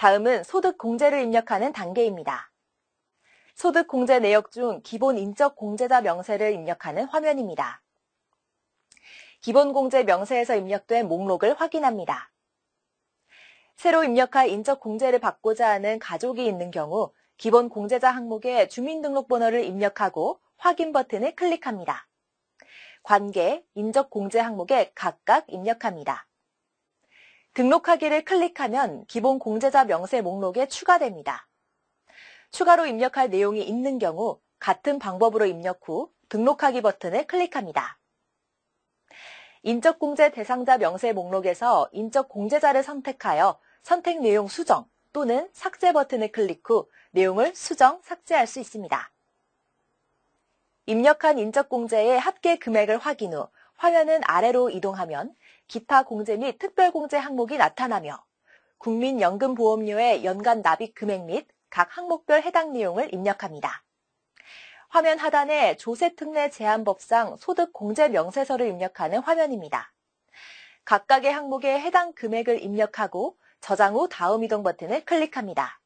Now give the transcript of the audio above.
다음은 소득공제를 입력하는 단계입니다. 소득공제 내역 중 기본 인적 공제자 명세를 입력하는 화면입니다. 기본 공제 명세에서 입력된 목록을 확인합니다. 새로 입력할 인적 공제를 받고자 하는 가족이 있는 경우 기본 공제자 항목에 주민등록번호를 입력하고 확인 버튼을 클릭합니다. 관계, 인적 공제 항목에 각각 입력합니다. 등록하기를 클릭하면 기본 공제자 명세 목록에 추가됩니다. 추가로 입력할 내용이 있는 경우 같은 방법으로 입력 후 등록하기 버튼을 클릭합니다. 인적공제 대상자 명세 목록에서 인적공제자를 선택하여 선택 내용 수정 또는 삭제 버튼을 클릭 후 내용을 수정, 삭제할 수 있습니다. 입력한 인적공제의 합계 금액을 확인 후 화면은 아래로 이동하면 기타 공제 및 특별공제 항목이 나타나며 국민연금보험료의 연간 납입 금액 및 각 항목별 해당 내용을 입력합니다. 화면 하단에 조세특례 제한법상 소득공제 명세서를 입력하는 화면입니다. 각각의 항목에 해당 금액을 입력하고 저장 후 다음 이동 버튼을 클릭합니다.